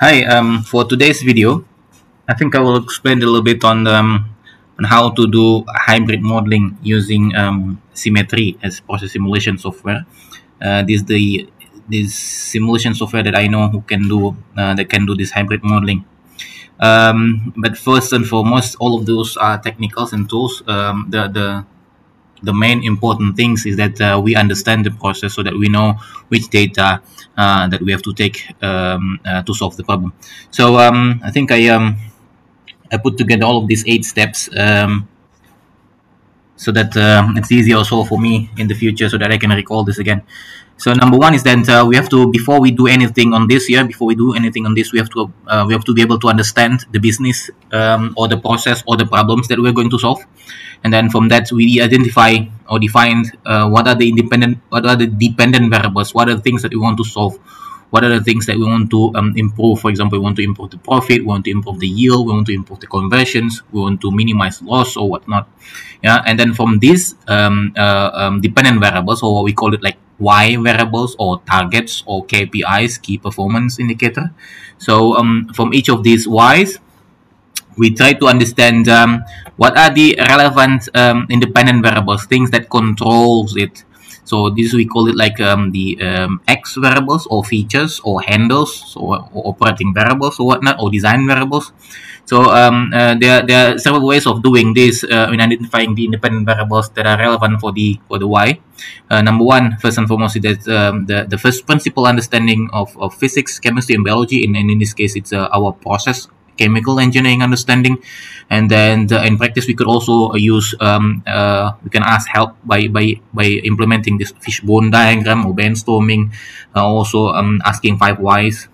Hi, um, for today's video, I think I will explain a little bit on, um, on how to do hybrid modeling using um, Symmetry as process simulation software. Uh, this the this simulation software that I know who can do uh, that can do this hybrid modeling. Um, but first and foremost, all of those are technicals and tools. Um, the the the main important things is that uh, we understand the process so that we know which data uh, that we have to take um, uh, to solve the problem. So um, I think I um, I put together all of these eight steps um, so that um, it's easier also for me in the future so that I can recall this again. So number one is that uh, we have to before we do anything on this year, before we do anything on this we have to uh, we have to be able to understand the business um, or the process or the problems that we're going to solve, and then from that we identify or define uh, what are the independent what are the dependent variables what are the things that we want to solve what are the things that we want to um, improve. For example, we want to improve the profit, we want to improve the yield, we want to improve the conversions, we want to minimize loss or whatnot. Yeah, and then from these um, uh, um, dependent variables, or what we call it like Y variables or targets or KPIs, key performance indicator. So um, from each of these Ys, we try to understand um, what are the relevant um, independent variables, things that controls it so this we call it like um, the um, X variables or features or handles or, or, operating variables or whatnot or design variables. So um, uh, there, there are several ways of doing this uh, in identifying the independent variables that are relevant for the for the Y. Uh, number one, first and foremost, is that um, the, the first principle understanding of, of physics, chemistry, and biology, and, and in this case, it's uh, our process chemical engineering understanding and then the, in practice we could also use um, uh, we can ask help by by by implementing this fishbone diagram or brainstorming uh, also um, asking five whys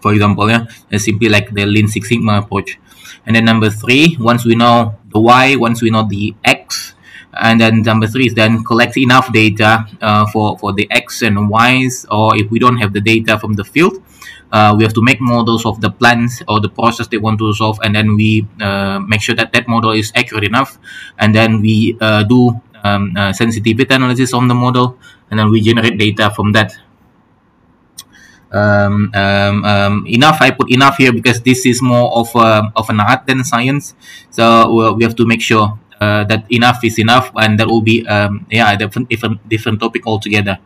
for example yeah it's simply like the lean six sigma approach and then number three once we know the why once we know the x and then number three is then collect enough data uh, for for the x and y's or if we don't have the data from the field uh, we have to make models of the plants or the process they want to solve and then we uh, make sure that that model is accurate enough and then we uh, do um, uh, sensitivity analysis on the model and then we generate data from that um, um, um, enough I put enough here because this is more of, a, of an art than science so uh, we have to make sure uh, that enough is enough and that will be um, yeah different different different topic altogether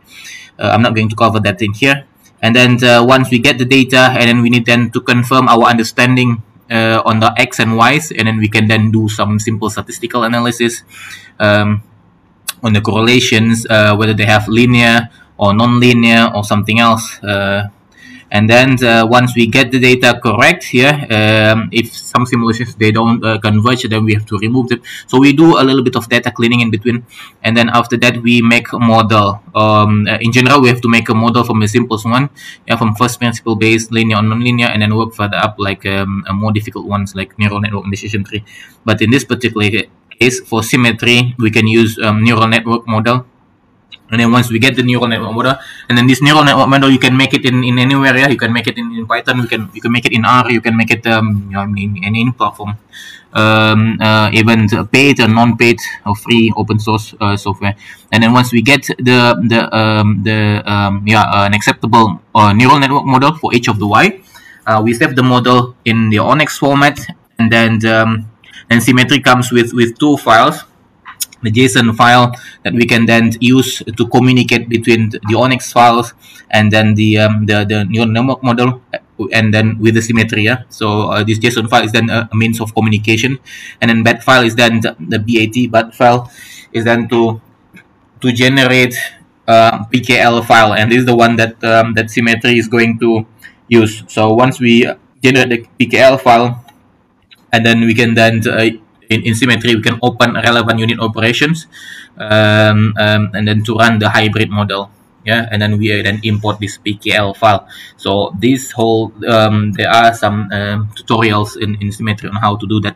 uh, i'm not going to cover that in here and then uh, once we get the data and then we need then to confirm our understanding uh, on the x and y's and then we can then do some simple statistical analysis um, on the correlations uh, whether they have linear or non-linear or something else uh, and then uh, once we get the data correct here um, if some simulations they don't uh, converge then we have to remove them so we do a little bit of data cleaning in between and then after that we make a model um, uh, in general we have to make a model from the simplest one yeah, from first principle based linear non nonlinear and then work further up like um, more difficult ones like neural network decision tree but in this particular case for symmetry we can use um, neural network model and then once we get the neural network model and then this neural network model you can make it in, in anywhere yeah you can make it in, in python you can you can make it in r you can make it um you know, in, in any platform um uh, even paid or non-paid or free open source uh, software and then once we get the the um the um yeah uh, an acceptable uh, neural network model for each of the y uh, we save the model in the onex format and then um, and symmetry comes with with two files the JSON file that we can then use to communicate between the Onyx files and then the um, the, the neural network model uh, and then with the symmetry yeah so uh, this json file is then a, means of communication and then bat file is then the, bat bat file is then to to generate uh, pkl file and this is the one that um, that symmetry is going to use so once we generate the pkl file and then we can then uh, in, in symmetry, we can open relevant unit operations um, um, and then to run the hybrid model. Yeah, and then we uh, then import this PKL file. So this whole um, there are some um, tutorials in, in symmetry on how to do that.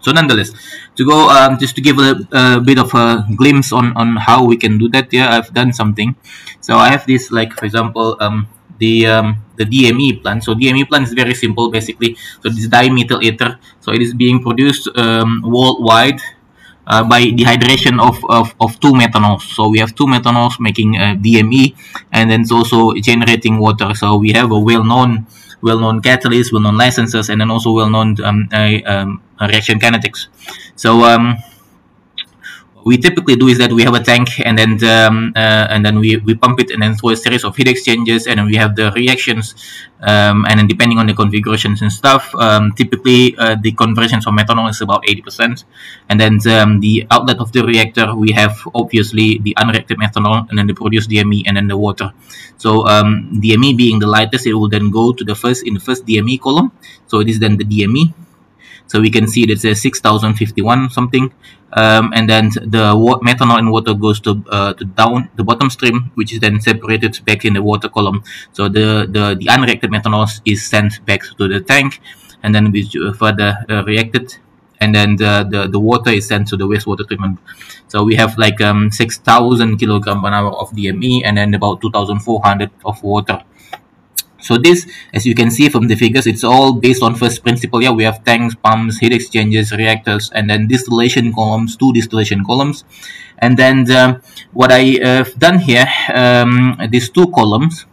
So nonetheless, to go um, just to give a, a, bit of a glimpse on on how we can do that. Yeah, I've done something. So I have this like for example um, the um, the DME plant. So DME plant is very simple, basically. So this dimethyl ether. So it is being produced um, worldwide uh, by dehydration of, of, of two methanols. So we have two methanols making uh, DME, and then it's also generating water. So we have a well-known well-known catalyst, well-known licenses, and then also well-known um, uh, um, reaction kinetics. So um, we typically do is that we have a tank and then um, uh, and then we, we pump it and then through a series of heat exchangers and we have the reactions um, and then depending on the configurations and stuff um, typically uh, the conversion from methanol is about 80% and then um, the outlet of the reactor we have obviously the unreacted methanol and then the produced DME and then the water so DME um, being the lightest it will then go to the first in the first DME column so it is then the DME so we can see that it's 6,051 something. Um, and then the methanol and water goes to, uh, to down the bottom stream, which is then separated back in the water column. So the, the, the unreacted methanol is sent back to the tank and then we further uh, reacted and then the, the, the water is sent to the wastewater treatment. So we have like um, 6,000 kilogram per hour of DME and then about 2,400 of water. So this, as you can see from the figures, it's all based on first principle. Yeah, we have tanks, pumps, heat exchangers, reactors, and then distillation columns, two distillation columns. And then the, uh, what I uh, have done here, um, these two columns,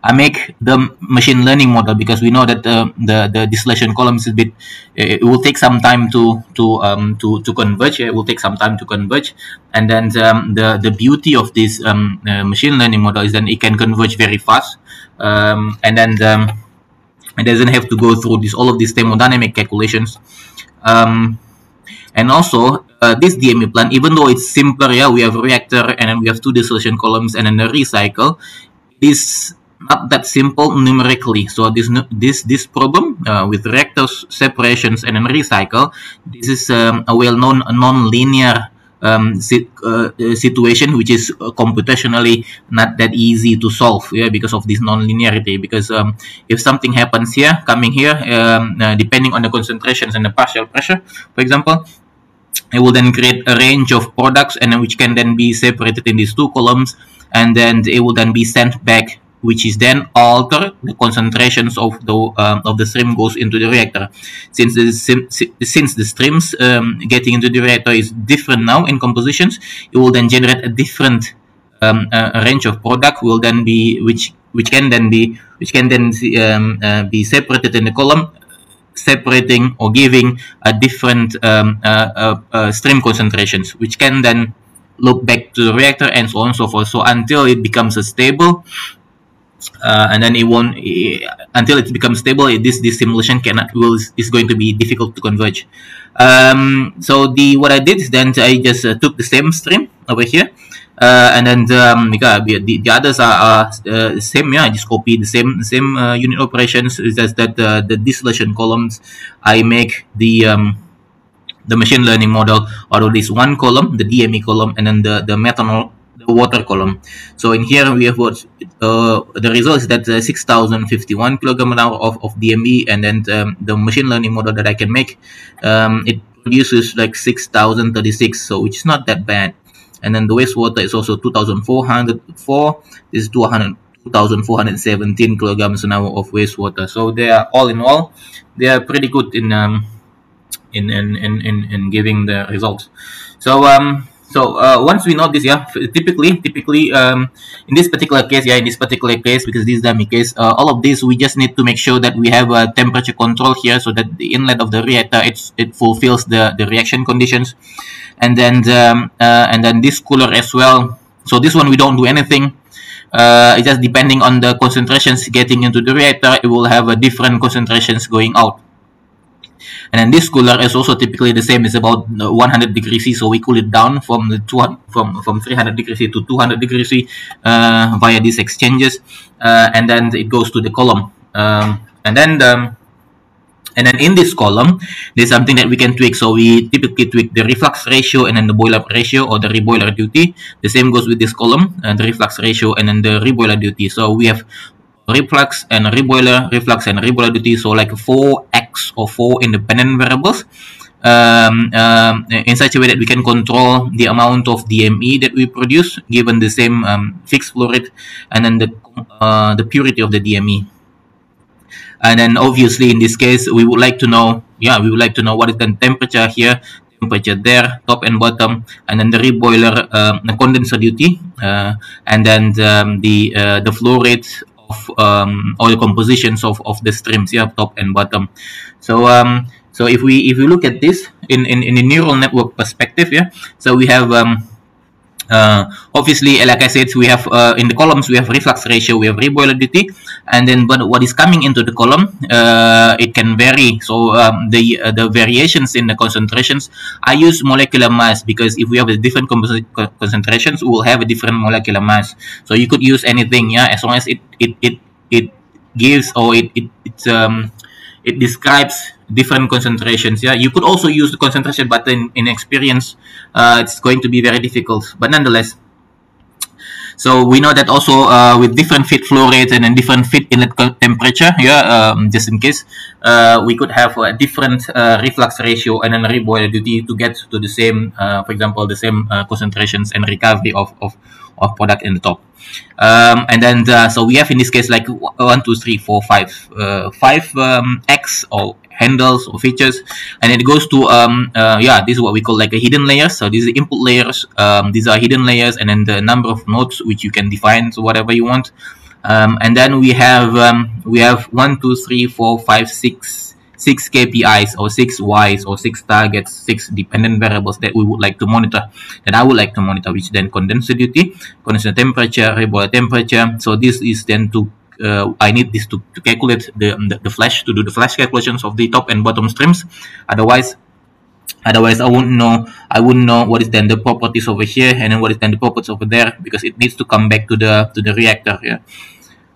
I make the machine learning model because we know that the the, the distillation columns is a bit eh, it will take some time to to um, to to converge it will take some time to converge and then um, the the beauty of this um, uh, machine learning model is that it can converge very fast um, and then the, um, it doesn't have to go through this all of these thermodynamic calculations um, and also uh, this DME plant even though it's simpler yeah we have reactor and then we have two distillation columns and then a recycle this not that simple numerically. So this this this problem uh, with rectors, separations, and then recycle, this is um, a well-known non-linear um, sit, uh, uh, situation which is uh, computationally not that easy to solve. Yeah, because of this non-linearity. Because um, if something happens here, coming here, um, uh, depending on the concentrations and the partial pressure, for example, it will then create a range of products and which can then be separated in these two columns and then it will then be sent back which is then altered, the concentrations of the um, of the stream goes into the reactor. Since the since the streams um, getting into the reactor is different now in compositions, it will then generate a different um, uh, range of product. Will then be which which can then be which can then um, uh, be separated in the column, separating or giving a different um, uh, uh, uh, stream concentrations, which can then look back to the reactor and so on and so forth. So until it becomes a stable uh, and then it won't it, until it becomes stable. It, this this simulation cannot will is going to be difficult to converge. Um, so the what I did is then I just uh, took the same stream over here, uh, and then um, the, the others are, are uh, same. Yeah, I just copy the same same uh, unit operations. is just that the distillation columns I make the um, the machine learning model out of this one column, the DME column, and then the the methanol the water column. So in here we have what uh, the result is that uh, 6051 kilogram hour of, of DME and then um, the machine learning model that I can make um, it produces like 6036 so which is not that bad and then the wastewater is also 2404 this is 200 2417 kilograms an hour of wastewater so they are all in all they are pretty good in um, in, in, in, in giving the results so um, so uh, once we know this yeah typically typically um, in this particular case yeah in this particular case because this is dummy case uh, all of this we just need to make sure that we have a temperature control here so that the inlet of the reactor it's, it fulfills the, the reaction conditions and then um, uh, and then this cooler as well so this one we don't do anything uh, it's just depending on the concentrations getting into the reactor it will have a different concentrations going out and then this cooler is also typically the same. It's about uh, 100 degrees C, so we cool it down from the two, from from 300 degrees C to 200 degrees C uh, via these exchanges, uh, and then it goes to the column. Um, and then the and then in this column, there's something that we can tweak. So we typically tweak the reflux ratio and then the boiler ratio or the reboiler duty. The same goes with this column, uh, the reflux ratio and then the reboiler duty. So we have Reflux and reboiler, reflux and reboiler duty. So like four X or four independent variables um, um, in such a way that we can control the amount of DME that we produce given the same um, fixed flow rate and then the, uh, the purity of the DME. And then obviously in this case, we would like to know, yeah, we would like to know what is the temperature here, temperature there, top and bottom, and then the reboiler, uh, um, the condenser duty, uh, and then the, um, the, uh, the flow rate um, the compositions of, of the streams, yeah, top and bottom. So um, so if we if we look at this in, in, in a neural network perspective, yeah, so we have um, uh, obviously, uh, like I said, we have uh, in the columns we have reflux ratio, we have reboilability, and then but what is coming into the column uh, it can vary. So um, the uh, the variations in the concentrations. I use molecular mass because if we have a different concentrations, we will have a different molecular mass. So you could use anything, yeah, as long as it it it it gives or it it it's um it describes different concentrations. Yeah, you could also use the concentration, button in, experience, uh, it's going to be very difficult. But nonetheless, so we know that also uh, with different feed flow rates and then different feed inlet temperature. Yeah, um, just in case uh, we could have a different uh, reflux ratio and then reboil duty to get to the same, uh, for example, the same uh, concentrations and recovery of, of, of product in the top. Um, and then, the, uh, so we have in this case like one, two, three, four, five, uh, five um, X or handles or features, and it goes to um, yeah, this is what we call like a hidden layers. So these are input layers. Um, these are hidden layers, and then the number of nodes which you can define, so whatever you want um, and then we have um, we have one two three four five six six KPIs or six Ys or six targets, six dependent variables that we would like to monitor, that I would like to monitor, which then condenser duty, condenser temperature, reservoir temperature. So this is then to uh, I need this to, to calculate the, the, the flash to do the flash calculations of the top and bottom streams. Otherwise, otherwise i wouldn't know i wouldn't know what is then the properties over here and then what is then the properties over there because it needs to come back to the to the reactor yeah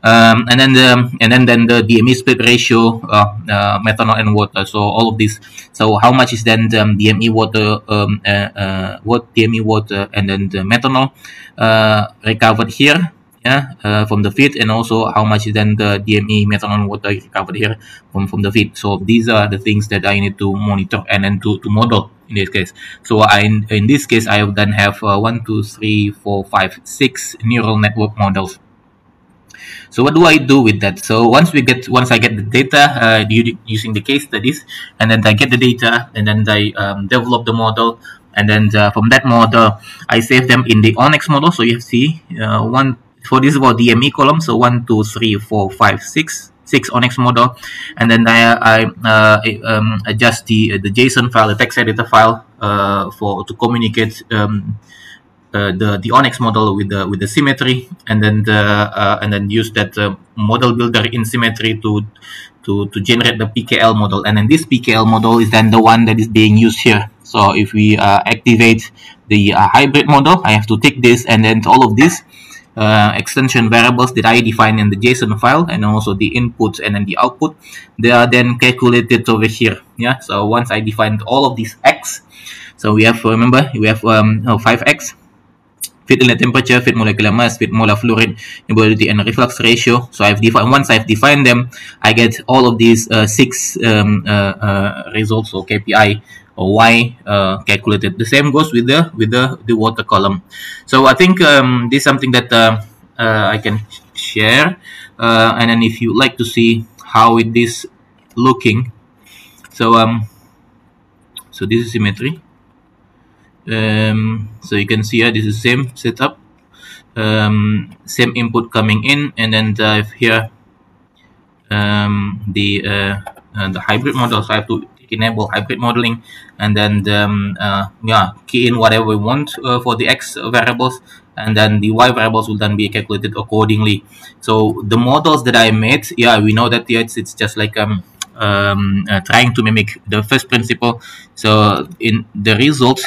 um, and then the and then then the DME split ratio uh, uh, methanol and water so all of this so how much is then the DME um, water um, uh, uh what DME water and then the methanol uh, recovered here yeah, uh, from the feed and also how much then the DME methanol water is recovered here from, from the feed. So these are the things that I need to monitor and then to, to model in this case. So I, in this case, I then have uh, one, two, three, four, five, six neural network models. So what do I do with that? So once we get, once I get the data uh, using the case studies, and then I get the data, and then I um, develop the model, and then uh, from that model, I save them in the Onyx model. So you see uh, one, for this about DME column so one, two, three, four, five, six, six Onyx model and then I, I, uh, I um, adjust the uh, the JSON file the text editor file uh, for to communicate um, uh, the the Onyx model with the with the symmetry and then the uh, and then use that uh, model builder in symmetry to to to generate the PKL model and then this PKL model is then the one that is being used here so if we activate the hybrid model I have to take this and then all of this uh, extension variables that I define in the JSON file and also the inputs and then the output. They are then calculated over here. Yeah. So once I defined all of these x, so we have remember we have um, oh, five x fit inlet temperature, fit molecular mass, fit molar fluid, immobility, and reflux ratio. So I've defined once I've defined them, I get all of these uh, six um, uh, uh, results or KPI why uh, calculated. The same goes with the with the, the water column. So I think um, this is something that uh, uh, I can share. Uh, and then if you like to see how it is looking, so um, so this is symmetry. Um, so you can see here this is same setup, um, same input coming in, and then here um, the uh, uh, the hybrid model. So I have to enable hybrid modeling and then um, uh, yeah key in whatever we want uh, for the x variables and then the y variables will then be calculated accordingly so the models that i made yeah we know that yeah, it's, it's just like um, um uh, trying to mimic the first principle so in the result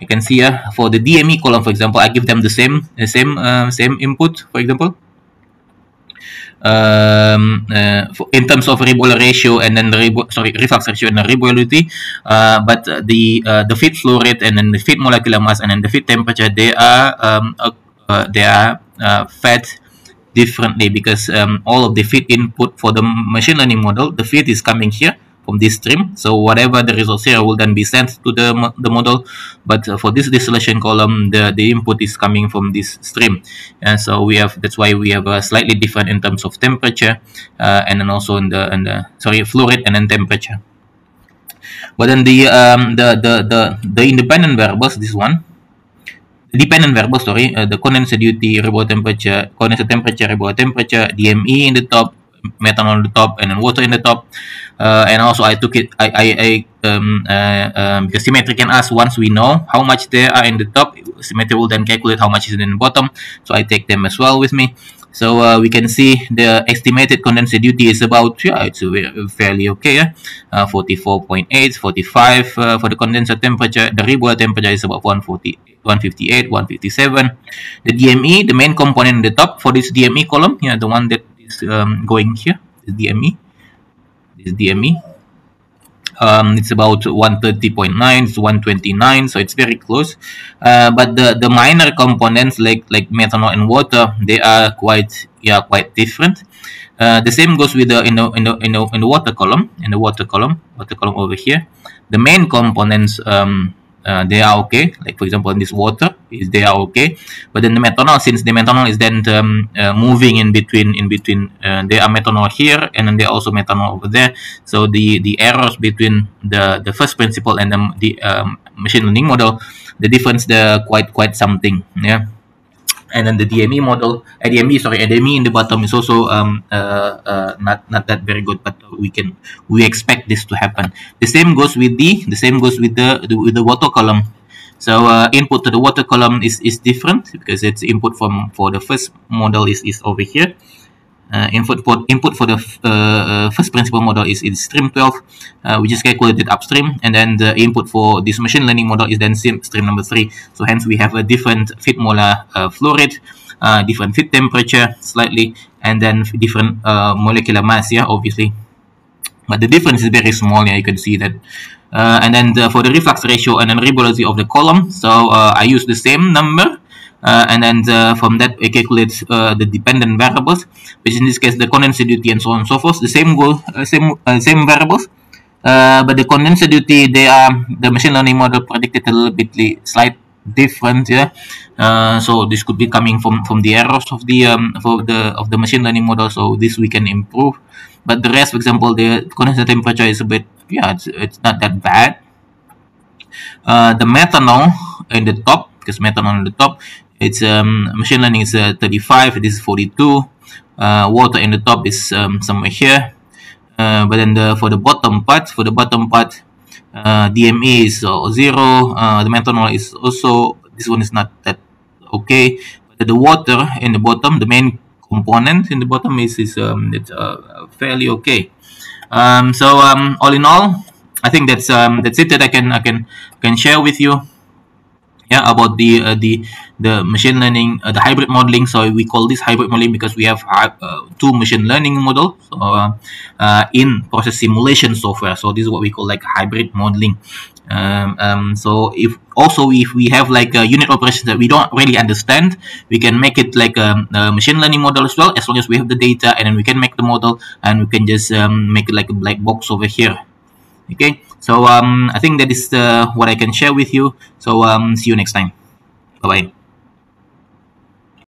you can see here for the dme column for example i give them the same the uh, same uh, same input for example um, uh, in terms of Reboiler ratio and then the Rebo sorry reflux ratio and the Reboility, uh, but uh, the uh, the feed flow rate and then the feed molecular mass and then the feed temperature they are um, uh, they are fed differently because um, all of the feed input for the machine learning model the feed is coming here from this stream. So whatever the results here will then be sent to the, the model. But uh, for this distillation column, the, the input is coming from this stream. And so we have, that's why we have a slightly different in terms of temperature uh, and then also in the, in the, sorry, flow rate and then temperature. But then the, um, the, the, the, the independent variables, this one, dependent variable, sorry, uh, the condenser duty, reservoir temperature, condenser temperature, reservoir temperature, DME in the top, methanol in the top, and then water in the top uh, and also I took it I, I, I um, uh, um, because symmetry can ask once we know how much there are in the top symmetry will then calculate how much is in the bottom so I take them as well with me so uh, we can see the estimated condenser duty is about yeah it's fairly okay yeah? uh, 44.8 45 uh, for the condenser temperature the reboiler temperature is about 140 158 157 the DME the main component in the top for this DME column yeah the one that is um, going here the DME is DME. Um, it's about 130.9 it's 129 so it's very close uh, but the the minor components like like methanol and water they are quite yeah quite different uh, the same goes with the in the, in the in the in the water column in the water column water column over here the main components um, uh, they are okay like for example in this water is they are okay but then the methanol since the methanol is then um, uh, moving in between in between uh, there are methanol here and then there also methanol over there so the the errors between the the first principle and the, the um, machine learning model the difference there quite quite something yeah and then the DME model, uh, eh, DME sorry, eh, DME in the bottom is also um, uh, uh, not not that very good, but we can we expect this to happen. The same goes with the the same goes with the, the with the water column. So uh, input to the water column is is different because it's input from for the first model is is over here uh, input for input for the uh, uh, first principle model is in stream 12 uh, which is calculated upstream and then the input for this machine learning model is then stream number 3 so hence we have a different fit molar uh, flow rate uh, different fit temperature slightly and then different molecular mass yeah obviously but the difference is very small yeah you can see that and then the, for the reflux ratio and then rebology of the column so I use the same number uh, and then the, uh, from that it calculate uh, the dependent variables which in this case the condensed duty and so on and so forth the same goal uh, same uh, same variables uh, but the condensed duty they are the machine learning model predicted a little bit slight different yeah so this could be coming from from the errors of the um of the of the machine learning model so this we can improve but the rest for example the condenser temperature is a bit yeah it's, it's not that bad the methanol in the top because methanol in the top it's um, machine learning is uh, 35 this is 42 uh, water in the top is um, somewhere here uh, but then the, for the bottom part for the bottom part uh, DMA is uh, zero uh, the methanol is also this one is not that okay but the water in the bottom the main component in the bottom is, is um, it's, fairly okay um, so um, all in all I think that's um, that's it that I can I can can share with you yeah about the uh, the the machine learning uh, the hybrid modeling so we call this hybrid modeling because we have uh, uh two machine learning model uh, uh, in process simulation software so this is what we call like hybrid modeling um, um, so if also if we have like a unit operation that we don't really understand we can make it like a, um, a, machine learning model as well as long as we have the data and then we can make the model and we can just um, make it like a black box over here okay so um, I think that is uh, what I can share with you. So um, see you next time. Bye bye.